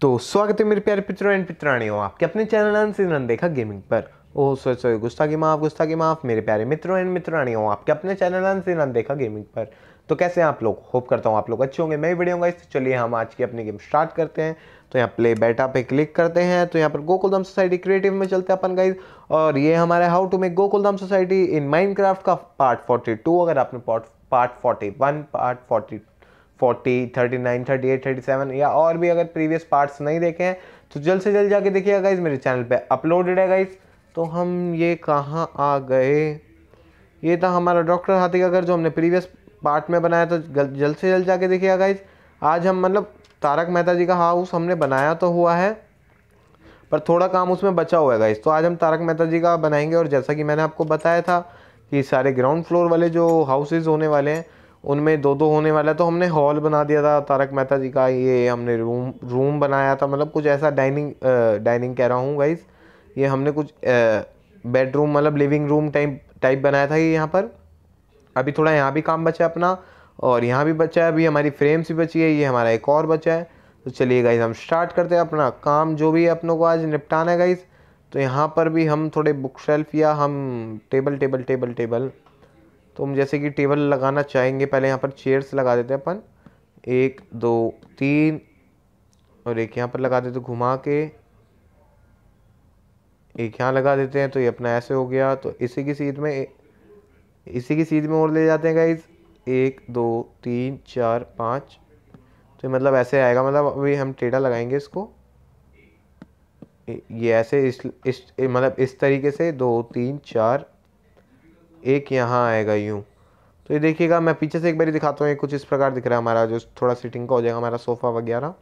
तो स्वागत है मेरे प्यारे पित्रों एंड हो आपके अपने चैनल अनसीजन देखा गेमिंग पर ओह सो सो गुस्सा की माफ़ गुस्सा की माफ़ मेरे प्यारे मित्रों एंड मित्राणियों आपके अपने चैनल अनसीजन देखा गेमिंग पर तो कैसे हैं आप लोग होप करता हूँ आप लोग अच्छे होंगे मैं भी बढ़िया होगा तो इससे चलिए हम आज की अपनी गेम स्टार्ट करते हैं तो यहाँ प्ले बेटा पे क्लिक करते हैं तो यहाँ पर गोकुलधाम सोसाइटी क्रिएटिव में चलते हैं अपन गाइज और ये हमारे how to make Gokuldham society in mind का पार्ट फोर्टी अगर आपने part part part forty forty thirty nine thirty eight thirty seven या और भी अगर प्रीवियस पार्ट्स नहीं देखे हैं तो जल्द से जल्द जाके देखिएगा गाइज मेरे चैनल पे अपलोडेड है गाइज तो हम ये कहाँ आ गए ये था हमारा डॉक्टर हाथी का घर जो हमने प्रीवियस पार्ट में बनाया तो जल्द से जल्द जाके देखिएगा गाइज आज हम मतलब तारक मेहता जी का हाउस हमने बनाया तो हुआ है पर थोड़ा काम उसमें बचा हुआ है गाइज तो आज हम तारक मेहता जी का बनाएंगे और जैसा कि मैंने आपको बताया था कि सारे ग्राउंड फ्लोर वाले जो हाउसेज़ होने वाले हैं उनमें दो दो होने वाला तो हमने हॉल बना दिया था तारक मेहता जी का ये हमने रूम रूम बनाया था मतलब कुछ ऐसा डाइनिंग डाइनिंग कह रहा हूँ गाइज ये हमने कुछ बेडरूम मतलब लिविंग रूम टाइप टाइप बनाया था ये यहाँ पर अभी थोड़ा यहाँ भी काम बचा है अपना और यहाँ भी बचा है अभी हमारी फ्रेम्स भी बची है ये हमारा एक और बचा है तो चलिए गाइज हम स्टार्ट करते हैं अपना काम जो भी अपनों को आज निपटाना है गाइज़ तो यहाँ पर भी हम थोड़े बुक शेल्फ या हम टेबल टेबल टेबल टेबल तो हम जैसे कि टेबल लगाना चाहेंगे पहले यहाँ पर चेयर्स लगा देते हैं अपन एक दो तीन और एक यहाँ पर लगा देते घुमा के एक यहाँ लगा देते हैं तो ये अपना ऐसे हो गया तो इसी की सीध में इसी की सीध में और ले जाते हैं गाइज एक दो तीन चार पाँच तो मतलब ऐसे आएगा मतलब अभी हम टेढ़ा लगाएंगे इसको ये ऐसे इस, इस मतलब इस तरीके से दो तीन चार एक यहाँ आएगा यूँ तो ये देखिएगा मैं पीछे से एक बार दिखाता हूँ ये कुछ इस प्रकार दिख रहा है हमारा जो थोड़ा सीटिंग का हो जाएगा हमारा सोफ़ा वगैरह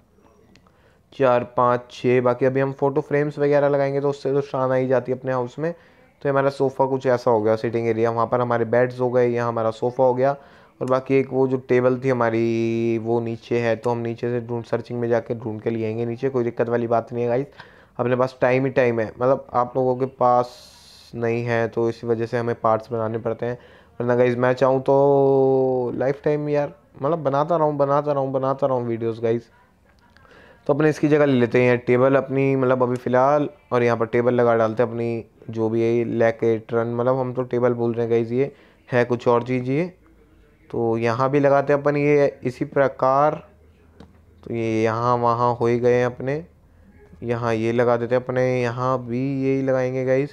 चार पाँच छः बाकी अभी हम फ़ोटो फ्रेम्स वगैरह लगाएंगे तो उससे तो शान आई जाती है अपने हाउस में तो ये हमारा सोफ़ा कुछ ऐसा हो गया सीटिंग एरिया वहाँ पर हमारे बेड्स हो गए यहाँ हमारा सोफ़ा हो गया और बाकी एक वो जो टेबल थी हमारी वो नीचे है तो हम नीचे से ढूंढ सर्चिंग में जाके ढूंढ के लिए आएंगे नीचे कोई दिक्कत वाली बात नहीं है गाइस अपने पास टाइम ही टाइम है मतलब आप लोगों के पास नहीं है तो इस वजह से हमें पार्ट्स बनाने पड़ते हैं वरना गाइज़ मैं चाहूँ तो लाइफ टाइम यार मतलब बनाता रहूँ बनाता रहूँ बनाता रहूँ वीडियोज़ गाइज़ तो अपने इसकी जगह ले लेते हैं टेबल अपनी मतलब अभी फ़िलहाल और यहाँ पर टेबल लगा डालते हैं अपनी जो भी है लैक रन मतलब हम तो टेबल बोल रहे हैं गाइज़ ये है कुछ और चीज़ ये तो यहाँ भी लगाते हैं अपन ये इसी प्रकार तो ये यहाँ वहाँ हो ही गए हैं अपने यहाँ ये लगा देते हैं अपने यहाँ भी यही लगाएंगे गाइज़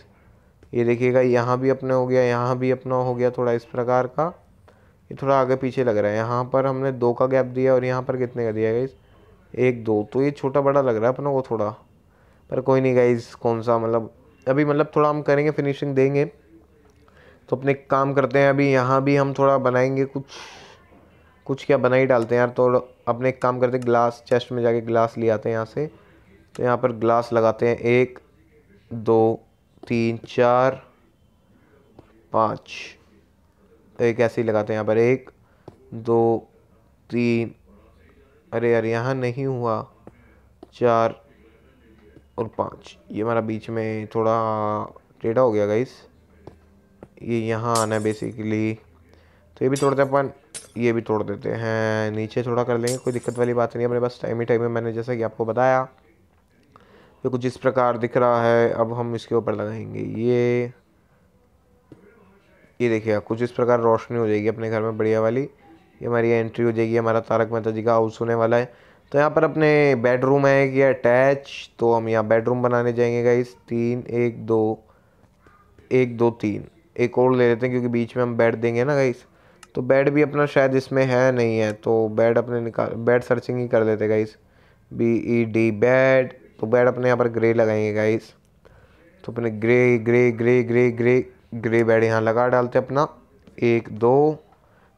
ये देखिएगा यहाँ भी अपना हो गया यहाँ भी अपना हो गया थोड़ा इस प्रकार का ये थोड़ा आगे पीछे लग रहा है यहाँ पर हमने दो का गैप दिया और यहाँ पर कितने का दिया इस एक दो तो ये छोटा बड़ा लग रहा है अपना को थोड़ा पर कोई नहीं गाइज़ कौन सा मतलब अभी मतलब थोड़ा हम करेंगे फिनिशिंग देंगे तो अपने काम करते हैं अभी यहाँ भी हम थोड़ा बनाएंगे कुछ कुछ क्या बना ही डालते हैं यार तो अपने एक काम करते ग्लास चेस्ट में जाके ग्लास ले आते हैं यहाँ से तो यहाँ पर ग्लास लगाते हैं एक दो तीन चार पाँच एक ऐसे ही लगाते हैं यहाँ पर एक दो तीन अरे यार यहाँ नहीं हुआ चार और पाँच ये हमारा बीच में थोड़ा टेढ़ा हो गया गाइस ये यहाँ आना है बेसिकली तो ये भी तोड़ते हैं अपन ये भी तोड़ देते हैं नीचे थोड़ा कर लेंगे कोई दिक्कत वाली बात नहीं है अपने पास टाइम ही टाइम है मैंने जैसा कि आपको बताया ये कुछ इस प्रकार दिख रहा है अब हम इसके ऊपर लगाएंगे ये ये देखिए कुछ इस प्रकार रोशनी हो जाएगी अपने घर में बढ़िया वाली ये हमारी एंट्री हो जाएगी हमारा तारक मेहता जी का हाउस होने वाला है तो यहाँ पर अपने बेडरूम है कि अटैच तो हम यहाँ बेडरूम बनाने जाएंगे गाइस तीन एक दो एक दो तीन एक और ले लेते हैं क्योंकि बीच में हम बेड देंगे ना गाइस तो बेड भी अपना शायद इसमें है नहीं है तो बेड अपने निकाल बेड सर्चिंग ही कर लेते guys B E D bed तो बेड अपने यहाँ पर ग्रे लगाएंगे गाइस तो अपने grey grey grey grey grey grey bed यहाँ लगा डालते अपना एक दो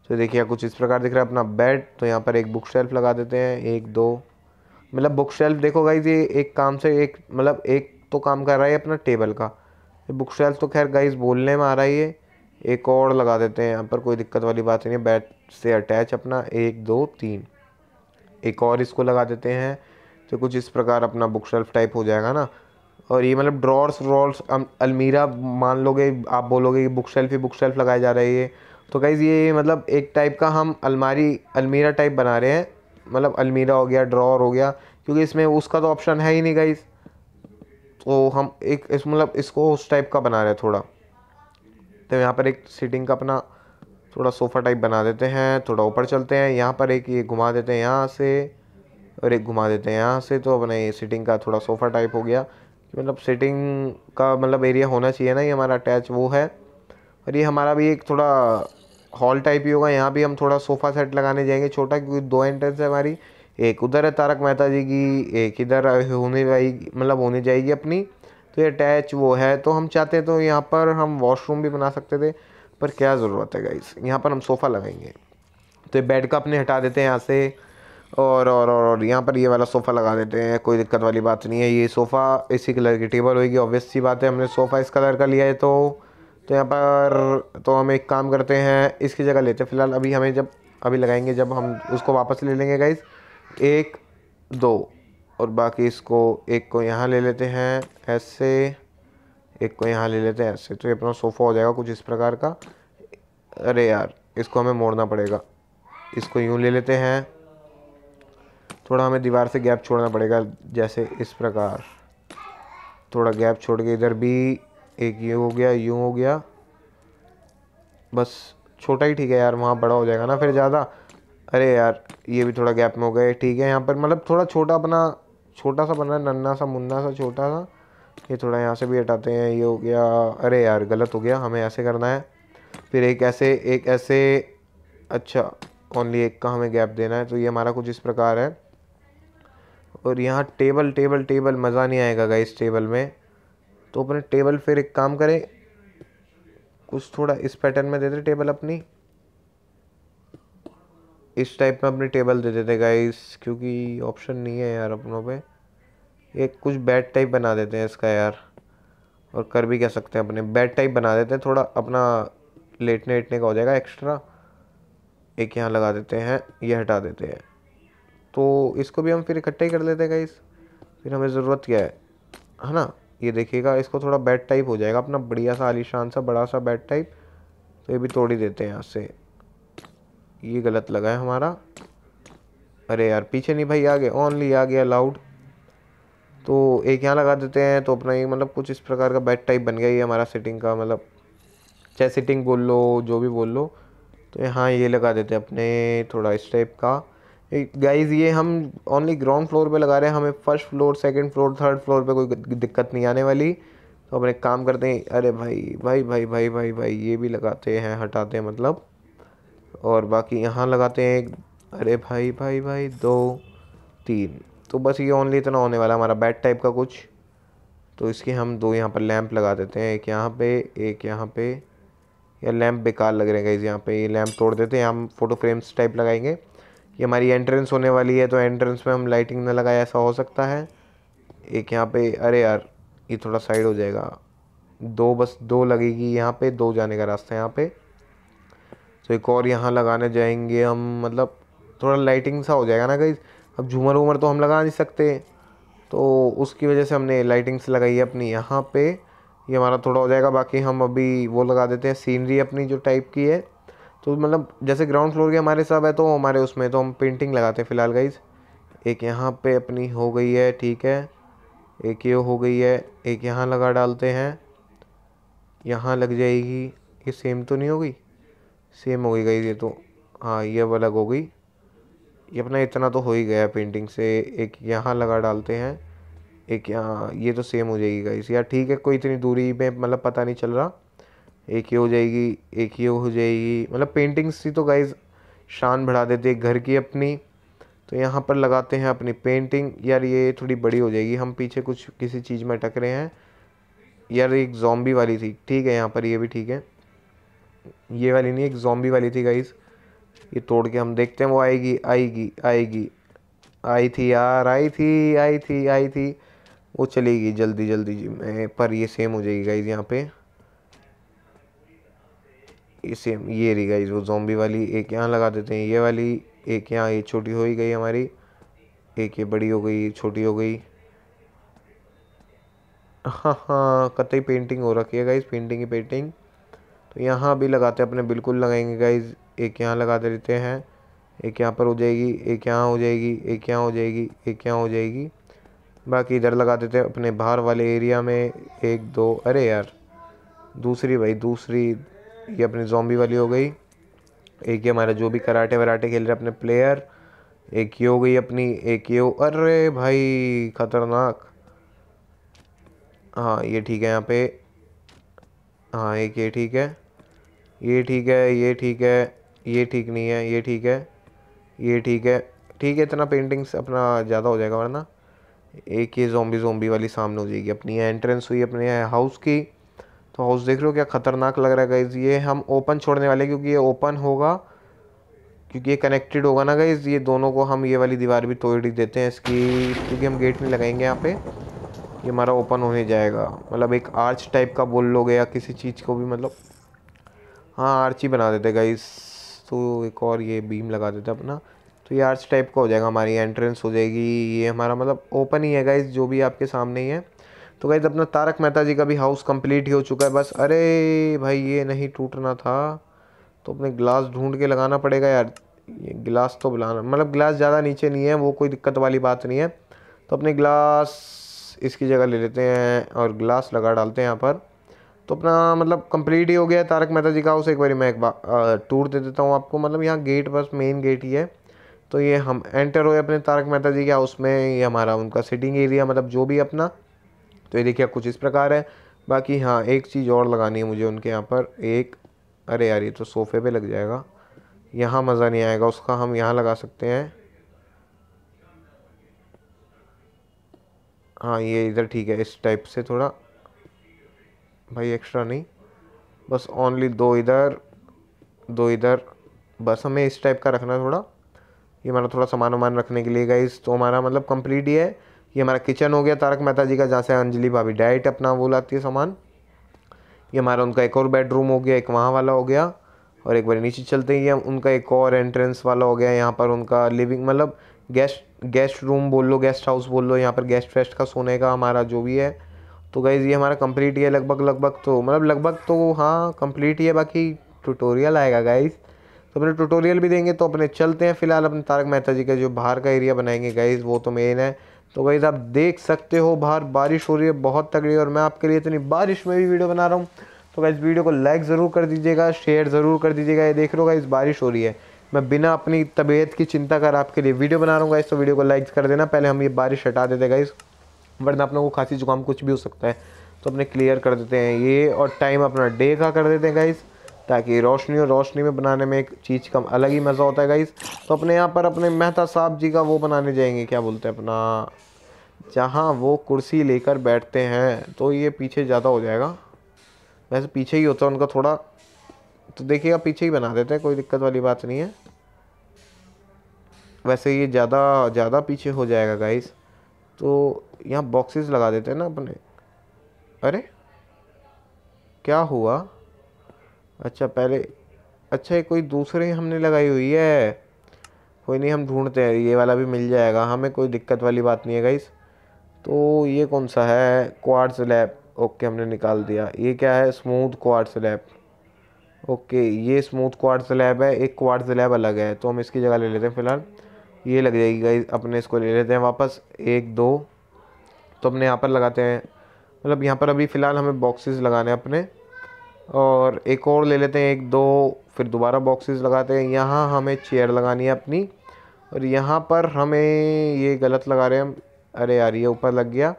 तो देखिए कुछ इस प्रकार दिख रहा है अपना बेड तो यहाँ पर एक बुक शेल्फ लगा देते हैं एक दो मतलब बुक शेल्फ देखो गाइज ये एक काम से एक मतलब एक तो काम कर रहा है अपना टेबल का बुक शेल्फ तो खैर गाइज बोलने में आ रहा है ये एक और लगा देते हैं यहाँ पर कोई दिक्कत वाली बात नहीं है बेड से अटैच अपना एक दो तीन एक और इसको लगा देते हैं तो कुछ इस प्रकार अपना बुक शेल्फ टाइप हो जाएगा ना और ये मतलब ड्रॉर्स ड्रॉर्स अलमीरा मान लोगे आप बोलोगे कि बुक शेल्फ ही बुक शेल्फ लगाई जा रही है तो गाइज़ ये मतलब एक टाइप का हम अलमारी अलमीरा टाइप बना रहे हैं मतलब अलमीरा हो गया ड्रॉर हो गया क्योंकि इसमें उसका तो ऑप्शन है ही नहीं गाइज़ तो हम एक इस मतलब इसको उस टाइप का बना रहे हैं थोड़ा तो यहाँ पर एक सीटिंग का अपना थोड़ा सोफ़ा टाइप बना देते हैं थोड़ा ऊपर चलते हैं यहाँ पर एक ये घुमा देते हैं यहाँ से और एक घुमा देते हैं यहाँ से तो अपने सिटिंग का थोड़ा सोफ़ा टाइप हो गया मतलब सिटिंग का मतलब एरिया होना चाहिए ना ये हमारा अटैच वो है और ये हमारा भी एक थोड़ा हॉल टाइप ही होगा यहाँ भी हम थोड़ा सोफ़ा सेट लगाने जाएंगे छोटा क्योंकि दो एंट्रेंस है हमारी एक उधर है तारक मेहता जी की एक इधर होने जाएगी मतलब होने जाएगी अपनी तो ये अटैच वो है तो हम चाहते हैं तो यहाँ पर हम वॉशरूम भी बना सकते थे पर क्या ज़रूरत है गाइस यहाँ पर हम सोफ़ा लगाएंगे तो ये बेड का अपने हटा देते हैं यहाँ से और और और, और यहाँ पर ये वाला सोफ़ा लगा देते हैं कोई दिक्कत वाली बात नहीं है ये सोफ़ा इसी कलर की टेबल होगी ऑब्वियस सी बात है हमने सोफ़ा इस कलर का लिया है तो तो यहाँ पर तो हम एक काम करते हैं इसकी जगह लेते हैं फ़िलहाल अभी हमें जब अभी लगाएंगे जब हम उसको वापस ले लेंगे गाइज एक दो और बाकी इसको एक को यहाँ ले लेते हैं ऐसे एक को यहाँ ले लेते हैं ऐसे तो ये अपना सोफ़ा हो जाएगा कुछ इस प्रकार का अरे यार इसको हमें मोड़ना पड़ेगा इसको यूँ ले लेते हैं थोड़ा हमें दीवार से गैप छोड़ना पड़ेगा जैसे इस प्रकार थोड़ा गैप छोड़ के इधर भी एक ये हो गया यूँ हो गया बस छोटा ही ठीक है यार वहाँ बड़ा हो जाएगा ना फिर ज़्यादा अरे यार ये भी थोड़ा गैप में हो गया ठीक है यहाँ पर मतलब थोड़ा छोटा अपना छोटा सा बना नन्ना सा मुन्ना सा छोटा सा ये थोड़ा यहाँ से भी हटाते हैं ये हो गया अरे यार गलत हो गया हमें ऐसे करना है फिर एक ऐसे एक ऐसे अच्छा ओनली एक का हमें गैप देना है तो ये हमारा कुछ इस प्रकार है और यहाँ टेबल टेबल टेबल मज़ा नहीं आएगा गाइस टेबल में तो अपने टेबल फिर एक काम करें कुछ थोड़ा इस पैटर्न में दे देते टेबल अपनी इस टाइप में अपनी टेबल दे देते गाइस क्योंकि ऑप्शन नहीं है यार अपनों पे एक कुछ बैड टाइप बना देते हैं इसका यार और कर भी कह सकते हैं अपने बैड टाइप बना देते हैं थोड़ा अपना लेटने वेटने का हो जाएगा एक्स्ट्रा एक यहाँ लगा देते हैं ये हटा देते हैं तो इसको भी हम फिर इकट्ठा ही कर लेते हैं गाइस फिर हमें ज़रूरत क्या है है ना ये देखिएगा इसको थोड़ा बेड टाइप हो जाएगा अपना बढ़िया सा आलीशान सा बड़ा सा बेड टाइप तो ये भी तोड़ ही देते हैं यहाँ से ये गलत लगा है हमारा अरे यार पीछे नहीं भाई आ गए ओनली आ गया अलाउड तो एक यहाँ लगा देते हैं तो अपना ये मतलब कुछ इस प्रकार का बेड टाइप बन गया ये हमारा सिटिंग का मतलब चाहे सिटिंग बोल लो जो भी बोल लो तो यहाँ ये लगा देते हैं अपने थोड़ा इस टाइप का गाइस ये हम ओनली ग्राउंड फ्लोर पे लगा रहे हैं हमें first floor second floor third floor पे कोई दिक्कत नहीं आने वाली तो अपने काम करते हैं अरे भाई भाई भाई भाई भाई भाई ये भी लगाते हैं हटाते हैं मतलब और बाकी यहाँ लगाते हैं अरे भाई भाई भाई दो तीन तो बस ये ओनली इतना होने वाला हमारा बेड टाइप का कुछ तो इसके हम दो यहाँ पर लैंप लगा देते हैं एक यहाँ पे एक यहाँ पे या लैंप बेकार लग रहे हैं गाइज यहाँ पे ये लैंप तोड़ देते हैं हम फ़ोटो फ्रेम्स टाइप लगाएंगे ये हमारी एंट्रेंस होने वाली है तो एंट्रेंस में हम लाइटिंग ना लगाए ऐसा हो सकता है एक यहाँ पे अरे यार ये थोड़ा साइड हो जाएगा दो बस दो लगेगी यहाँ पे दो जाने का रास्ता है यहाँ पे तो एक और यहाँ लगाने जाएंगे हम मतलब थोड़ा लाइटिंग सा हो जाएगा ना कहीं अब झूमर वूमर तो हम लगा नहीं सकते तो उसकी वजह से हमने लाइटिंग्स लगाई है अपनी यहाँ पे ये हमारा थोड़ा हो जाएगा बाकी हम अभी वो लगा देते हैं सीनरी अपनी जो टाइप की है तो मतलब जैसे ग्राउंड फ्लोर के हमारे सब है तो हमारे उसमें तो हम पेंटिंग लगाते हैं फ़िलहाल गाइज एक यहाँ पे अपनी हो गई है ठीक है एक ये हो गई है एक यहाँ लगा डालते हैं यहाँ लग जाएगी ये सेम तो नहीं हो गई सेम हो गई गाइज ये तो हाँ ये अब अलग हो गई ये अपना इतना तो हो ही गया पेंटिंग से एक यहाँ लगा डालते हैं एक यहाँ ये तो सेम हो जाएगी गाइज यार ठीक है कोई इतनी दूरी में मतलब पता नहीं चल रहा एक ये हो जाएगी एक ये हो जाएगी मतलब पेंटिंग्स ही तो गाइज शान बढ़ा देती है घर की अपनी तो यहाँ पर लगाते हैं अपनी पेंटिंग यार ये थोड़ी बड़ी हो जाएगी हम पीछे कुछ किसी चीज़ में अटक रहे हैं यार एक जॉम्बी वाली थी ठीक है यहाँ पर ये भी ठीक है ये वाली नहीं एक जॉम्बी वाली थी गाइज ये तोड़ के हम देखते हैं वो आएगी आएगी आएगी आई थी यार आई थी आई थी आई थी वो चलेगी जल्दी जल्दी जी मैं पर ये सेम हो जाएगी गाइज यहाँ पे सेम ये रही गाइज वो जोम्बी वाली एक यहाँ लगा देते हैं ये वाली एक यहाँ ये छोटी हो ही गई हमारी एक ये बड़ी हो गई छोटी हो गई हाँ हाँ कतई पेंटिंग हो रखी है गाइज पेंटिंग ही पेंटिंग तो यहाँ भी लगाते अपने बिल्कुल लगाएंगे गाइज एक यहाँ लगा देते हैं एक यहाँ पर हो जाएगी एक यहाँ हो जाएगी एक यहाँ हो जाएगी एक यहाँ हो जाएगी बाकी इधर लगा देते हैं अपने बाहर वाले एरिया में एक दो अरे यार दूसरी भाई दूसरी ये अपनी जोम्बी वाली हो गई एक ये हमारा जो भी कराटे वराटे खेल रहे अपने प्लेयर एक ये हो गई अपनी एक ये हो अरे भाई खतरनाक हाँ ये ठीक है यहाँ पे हाँ एक ये ठीक है ये ठीक है ये ठीक है ये ठीक नहीं है ये ठीक है ये ठीक है ठीक है इतना पेंटिंग्स अपना ज़्यादा हो जाएगा वरना एक ये जोम्बी जोम्बी वाली सामने हो जाएगी अपनी एंट्रेंस हुई अपने हाउस की तो हाउस देख रहे हो क्या ख़तरनाक लग रहा है गाइज़ ये हम ओपन छोड़ने वाले क्योंकि ये ओपन होगा क्योंकि ये कनेक्टेड होगा ना गाइज़ ये दोनों को हम ये वाली दीवार भी तोड़ ही देते हैं इसकी क्योंकि हम गेट नहीं लगाएंगे यहाँ पे ये हमारा ओपन होने जाएगा मतलब एक आर्च टाइप का बोल लोगे या किसी चीज़ को भी मतलब हाँ आर्च ही बना देते गाइज तो एक और ये बीम लगा देते अपना तो ये आर्च टाइप का हो जाएगा हमारी एंट्रेंस हो जाएगी ये हमारा मतलब ओपन ही है गाइज़ जो भी आपके सामने ही है तो गाइज अपना तारक मेहता जी का भी हाउस कंप्लीट ही हो चुका है बस अरे भाई ये नहीं टूटना था तो अपने गिलास ढूंढ के लगाना पड़ेगा यार ये गिलास तो बुलाना मतलब गिलास ज़्यादा नीचे नहीं है वो कोई दिक्कत वाली बात नहीं है तो अपने गिलास इसकी जगह ले लेते हैं और गिलास लगा डालते हैं यहाँ पर तो अपना मतलब कंप्लीट ही हो गया तारक मेहता जी का हाउस एक बार मैं एक बार टूर दे देता हूँ आपको मतलब यहाँ गेट बस मेन गेट ही है तो ये हम एंटर हुए अपने तारक मेहता जी के हाउस में ये हमारा उनका सिटिंग एरिया मतलब जो भी अपना तो ये देखिए कुछ इस प्रकार है बाकी हाँ एक चीज़ और लगानी है मुझे उनके यहाँ पर एक अरे यार ये तो सोफ़े पे लग जाएगा यहाँ मज़ा नहीं आएगा उसका हम यहाँ लगा सकते हैं हाँ ये इधर ठीक है इस टाइप से थोड़ा भाई एक्स्ट्रा नहीं बस ओनली दो इधर दो इधर बस हमें इस टाइप का रखना थोड़ा ये हमारा थोड़ा सामान वामान रखने के लिए गाइस तो हमारा मतलब कंप्लीट ही है ये हमारा किचन हो गया तारक मेहता जी का जहाँ से अंजलि भाभी डाइट अपना वो लाती है सामान ये हमारा उनका एक और बेडरूम हो गया एक वहाँ वाला हो गया और एक बार नीचे चलते हैं ये उनका एक और एंट्रेंस वाला हो गया यहाँ पर उनका लिविंग मतलब गेस्ट गेस्ट रूम बोल लो गेस्ट हाउस बोल लो यहाँ पर गेस्ट वेस्ट का सोने का हमारा जो भी है तो गाइज़ ये हमारा कंप्लीट ही है लगभग लगभग तो मतलब लगभग तो हाँ कंप्लीट ही है बाकी ट्यूटोरियल आएगा गाइज़ तो अपने ट्यूटोरियल भी देंगे तो अपने चलते हैं फिलहाल अपने तारक मेहता जी का जो बाहर का एरिया बनाएंगे गाइज़ वो तो मेन है तो गई आप देख सकते हो बाहर बारिश हो रही है बहुत तगड़ी और मैं आपके लिए इतनी बारिश में भी वीडियो बना रहा हूँ तो गाइज़ वीडियो को लाइक ज़रूर कर दीजिएगा शेयर ज़रूर कर दीजिएगा ये देख रहे होगा गाइज़ बारिश हो रही है मैं बिना अपनी तबीयत की चिंता कर आपके लिए वीडियो बना रहा हूँ गाइज़ तो वीडियो को लाइक कर देना पहले हम ये बारिश हटा देते गाइज़ वरना आप लोगों को खांसी जुकाम कुछ भी हो सकता है तो अपने क्लियर कर देते हैं ये और टाइम अपना डे का कर देते हैं गाइज़ ताकि रोशनी और रोशनी में बनाने में एक चीज़ का अलग ही मज़ा होता है गाइस तो अपने यहाँ पर अपने मेहता साहब जी का वो बनाने जाएंगे क्या बोलते हैं अपना जहाँ वो कुर्सी लेकर बैठते हैं तो ये पीछे ज़्यादा हो जाएगा वैसे पीछे ही होता है उनका थोड़ा तो देखिएगा पीछे ही बना देते हैं कोई दिक्कत वाली बात नहीं है वैसे ये ज़्यादा ज़्यादा पीछे हो जाएगा गाइस तो यहाँ बॉक्सेस लगा देते हैं ना अपने अरे क्या हुआ अच्छा पहले अच्छा ये कोई दूसरे हमने लगाई हुई है कोई नहीं हम ढूंढते हैं ये वाला भी मिल जाएगा हमें कोई दिक्कत वाली बात नहीं है गाइस तो ये कौन सा है क्वार्ट्स लैब ओके हमने निकाल दिया ये क्या है स्मूथ क्वार्ट्स लैब ओके ये स्मूथ क्वार्ट्स लैब है एक क्वार्ट्स लैब अलग है तो हम इसकी जगह ले लेते हैं फ़िलहाल ये लग जाएगी गाइस अपने इसको ले लेते हैं वापस एक दो तो अपने यहाँ पर लगाते हैं मतलब यहाँ पर अभी फ़िलहाल हमें बॉक्सेस लगाने अपने और एक और ले लेते हैं एक दो फिर दोबारा बॉक्सेस लगाते हैं यहाँ हमें चेयर लगानी है अपनी और यहाँ पर हमें ये गलत लगा रहे हैं अरे यार ये ऊपर लग गया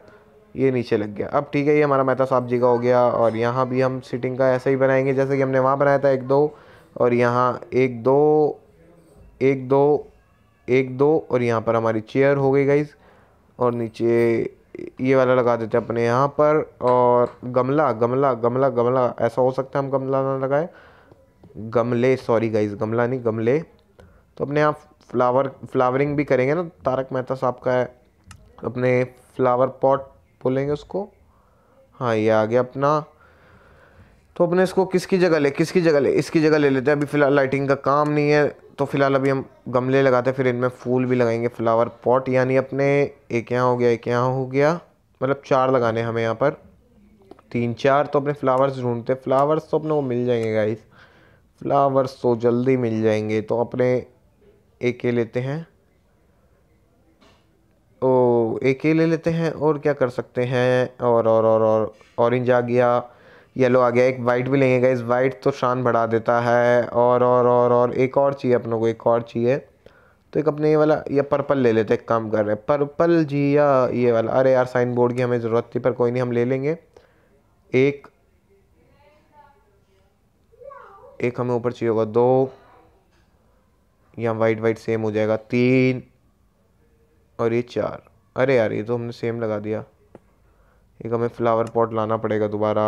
ये नीचे लग गया अब ठीक है ये हमारा मेहता साहब जी का हो गया और यहाँ भी हम सिटिंग का ऐसा ही बनाएंगे जैसे कि हमने वहाँ बनाया था एक दो और यहाँ एक दो एक दो एक दो और यहाँ पर हमारी चेयर हो गई गाइज और नीचे ये वाला लगा देते हैं अपने यहाँ पर और गमला गमला गमला गमला ऐसा हो सकता है हम गमला ना लगाए गमले सॉरी गाइज गमला नहीं गमले तो अपने यहाँ फ्लावर फ्लावरिंग भी करेंगे ना तारक मेहता साहब का है अपने फ्लावर पॉट बोलेंगे उसको हाँ ये आ गया अपना तो अपने इसको किसकी जगह ले किसकी जगह ले इसकी जगह ले लेते हैं अभी फ़िलहाल लाइटिंग का काम नहीं है तो फ़िलहाल अभी हम गमले लगाते हैं फिर इनमें फूल भी लगाएंगे फ्लावर पॉट यानी अपने एक यहाँ हो गया एक यहाँ हो गया मतलब चार लगाने हमें यहाँ पर तीन चार तो अपने फ्लावर्स ढूंढते फ्लावर्स तो अपने को मिल जाएंगे गाइस फ्लावर्स तो जल्दी मिल जाएंगे तो अपने एक ही लेते हैं ओ एक ही ले लेते हैं और क्या कर सकते हैं और और और और ऑरेंज आ गया येलो आ गया एक वाइट भी लेंगे गाइज वाइट तो शान बढ़ा देता है और और और और एक और चाहिए अपनों को एक और चाहिए तो एक अपने ये वाला ये पर्पल ले लेते हैं काम कर रहे हैं पर्पल जी या ये वाला अरे यार साइन बोर्ड की हमें ज़रूरत थी पर कोई नहीं हम ले लेंगे एक एक हमें ऊपर चाहिए होगा दो या वाइट वाइट सेम हो जाएगा तीन और ये चार अरे यार ये तो हमने सेम लगा दिया एक हमें फ्लावर पॉट लाना पड़ेगा दोबारा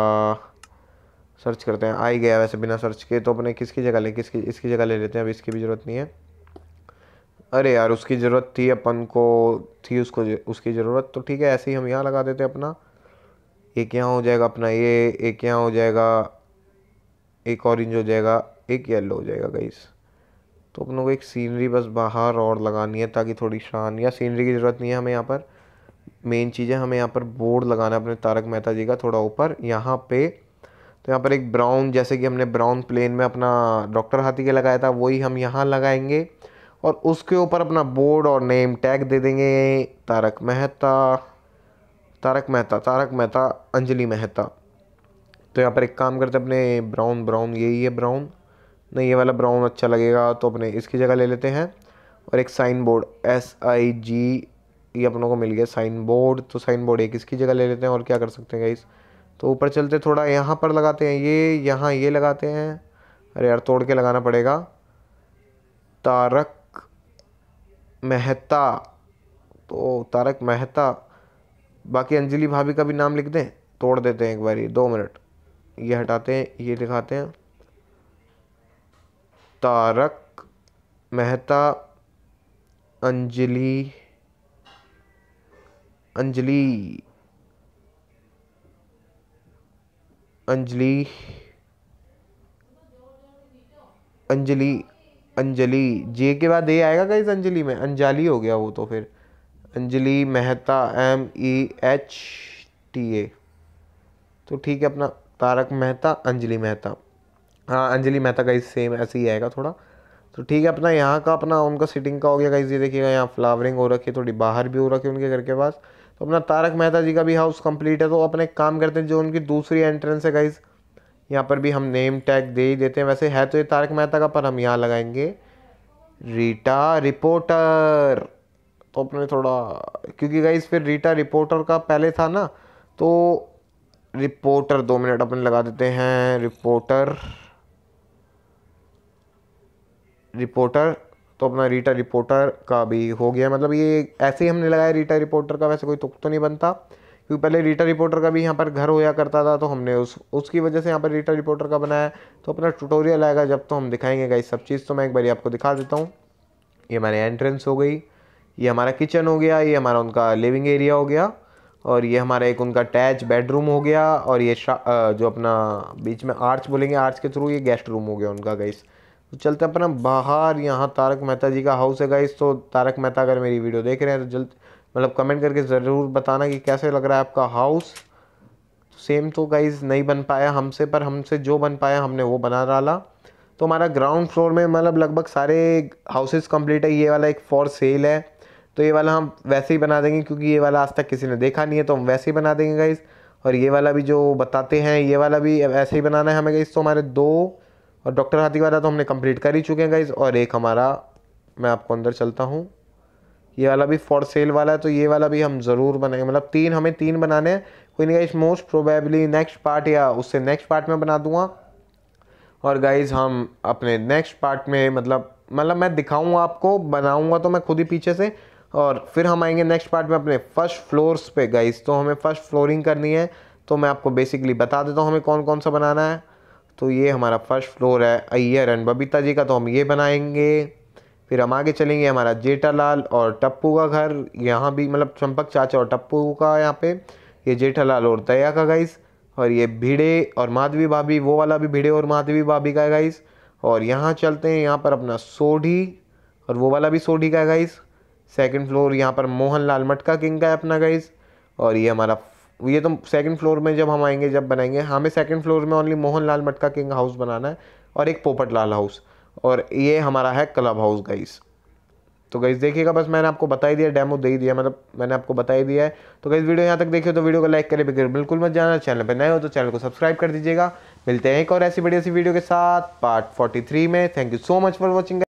सर्च करते हैं आ ही गया वैसे बिना सर्च के तो अपने किसकी जगह ले किसकी इसकी जगह ले लेते हैं अब इसकी भी ज़रूरत नहीं है अरे यार उसकी ज़रूरत थी अपन को थी उसको उसकी ज़रूरत तो ठीक है ऐसे ही हम यहाँ लगा देते हैं अपना एक यहाँ हो जाएगा अपना ये एक यहाँ हो जाएगा एक ऑरेंज हो जाएगा एक येलो हो जाएगा गईस तो अपनों को एक सीनरी बस बाहर और लगानी है ताकि थोड़ी शान या सीनरी की ज़रूरत नहीं है हमें यहाँ पर मेन चीज़ है हमें यहाँ पर बोर्ड लगाना है अपने तारक मेहता जी का थोड़ा ऊपर यहाँ पे तो यहाँ पर एक ब्राउन जैसे कि हमने ब्राउन प्लेन में अपना डॉक्टर हाथी के लगाया था वही हम यहाँ लगाएंगे और उसके ऊपर अपना बोर्ड और नेम टैग दे देंगे तारक मेहता तारक मेहता तारक मेहता अंजलि मेहता तो यहाँ पर एक काम करते अपने ब्राउन ब्राउन यही है ब्राउन नहीं ये वाला ब्राउन अच्छा लगेगा तो अपने इसकी जगह ले लेते हैं और एक sign board S I G ये अपनों को मिल गया साइन बोर्ड तो साइन बोर्ड एक इसकी जगह ले लेते हैं और क्या कर सकते हैं इस तो ऊपर चलते थोड़ा यहाँ पर लगाते हैं ये यहाँ ये लगाते हैं अरे यार तोड़ के लगाना पड़ेगा तारक मेहता तो तारक मेहता बाकी अंजलि भाभी का भी नाम लिख दें तोड़ देते हैं एक बार ये दो मिनट ये हटाते हैं ये दिखाते हैं तारक मेहता अंजलि अंजलि अंजलि अंजलि अंजलि जे के बाद ए आएगा गाइज अंजलि में अंजाली हो गया वो तो फिर Anjali Mehta M E H T A तो ठीक है अपना तारक मेहता अंजलि मेहता हाँ अंजलि मेहता का सेम ऐसे ही आएगा थोड़ा तो ठीक है अपना यहाँ का अपना उनका सिटिंग का हो गया कहीं ये देखिएगा यहाँ फ्लावरिंग हो रखी है थोड़ी बाहर भी हो रखी है उनके घर के पास तो अपना तारक मेहता जी का भी हाउस कंप्लीट है तो अपने काम करते हैं जो उनकी दूसरी एंट्रेंस है गाइज यहाँ पर भी हम नेम टैग दे ही देते हैं वैसे है तो ये तारक मेहता का पर हम यहाँ लगाएंगे रीटा रिपोर्टर तो अपने थोड़ा क्योंकि गाइज फिर रीटा रिपोर्टर का पहले था ना तो रिपोर्टर दो मिनट अपन लगा देते हैं रिपोर्टर रिपोर्टर तो अपना रीटा रिपोर्टर का भी हो गया मतलब ये ऐसे ही हमने लगाया रीटा रिपोर्टर का वैसे कोई तुक तो नहीं बनता क्योंकि पहले रीटा रिपोर्टर का भी यहाँ पर घर होया करता था तो हमने उस उसकी वजह से यहाँ पर रीटा रिपोर्टर का बनाया तो अपना ट्यूटोरियल आएगा जब तो हम दिखाएंगे गाइस सब चीज़ तो मैं एक बार आपको दिखा देता हूँ ये हमारी एंट्रेंस हो गई ये हमारा किचन हो गया ये हमारा उनका लिविंग एरिया हो गया और ये हमारा एक उनका अटैच बेडरूम हो गया और ये जो अपना बीच में आर्च बोलेंगे आर्च के थ्रू ये गेस्ट रूम हो गया उनका गाइस तो चलते हैं अपना बाहर यहाँ तारक मेहता जी का हाउस है गाइस तो तारक मेहता अगर मेरी वीडियो देख रहे हैं तो जल्द मतलब कमेंट करके ज़रूर बताना कि कैसे लग रहा है आपका हाउस सेम तो गाइज़ तो नहीं बन पाया हमसे पर हमसे जो बन पाया हमने वो बना डाला तो हमारा ग्राउंड फ्लोर में मतलब लगभग सारे हाउसेस कंप्लीट है ये वाला एक फॉर सेल है तो ये वाला हम वैसे ही बना देंगे क्योंकि ये वाला आज तक किसी ने देखा नहीं है तो हम वैसे ही बना देंगे गाइज़ और ये वाला भी जो बताते हैं ये वाला भी वैसे ही बनाना है हमें गाइज़ तो हमारे दो और डॉक्टर हाथी वाला तो हमने कंप्लीट कर ही चुके हैं गाइज़ और एक हमारा मैं आपको अंदर चलता हूँ ये वाला भी फॉर सेल वाला है तो ये वाला भी हम ज़रूर बनाएंगे मतलब तीन हमें तीन बनाने हैं कोई नहीं guys most probably next part या उससे नेक्स्ट पार्ट में बना दूंगा और गाइज़ हम अपने नेक्स्ट पार्ट में मतलब मतलब मैं दिखाऊँगा आपको बनाऊँगा तो मैं खुद ही पीछे से और फिर हम आएंगे नेक्स्ट पार्ट में अपने फर्स्ट फ्लोर्स पे गाइज़ तो हमें फ़र्स्ट फ्लोरिंग करनी है तो मैं आपको बेसिकली बता देता हूँ हमें कौन कौन सा बनाना है तो ये हमारा फर्स्ट फ्लोर है अय्यर एंड बबीता जी का तो हम ये बनाएंगे फिर हम आगे चलेंगे हमारा जेठालाल और टप्पू का घर यहाँ भी मतलब चंपक चाचा और टप्पू का यहाँ पे ये जेठालाल और दया का गाइस और ये भिड़े और माधवी भाभी वो वाला भी भिड़े और माधवी भाभी का है गाइस और यहाँ चलते हैं यहाँ पर अपना सोढ़ी और वो वाला भी सोढ़ी का है गाइस सेकेंड फ्लोर यहाँ पर मोहन लाल मटका किंग का है अपना गाइस और ये हमारा ये तो सेकंड फ्लोर में जब हम आएंगे जब बनाएंगे हमें सेकंड फ्लोर में only Mohan Lal Matka king house बनाना है और एक पोपट लाल हाउस और ये हमारा है क्लब हाउस गाइस तो गाइस देखिएगा बस मैंने आपको बता ही दिया डेमो दे ही दिया मतलब मैंने आपको बता ही दिया है तो गाइस वीडियो यहाँ तक देखिए तो वीडियो को लाइक करें बिगड़ बिल्कुल मत जाना चैनल पर नए हो तो चैनल को सब्सक्राइब कर दीजिएगा मिलते हैं एक और ऐसी बढ़िया सी वीडियो के साथ पार्ट फोर्टी में thank you so much for watching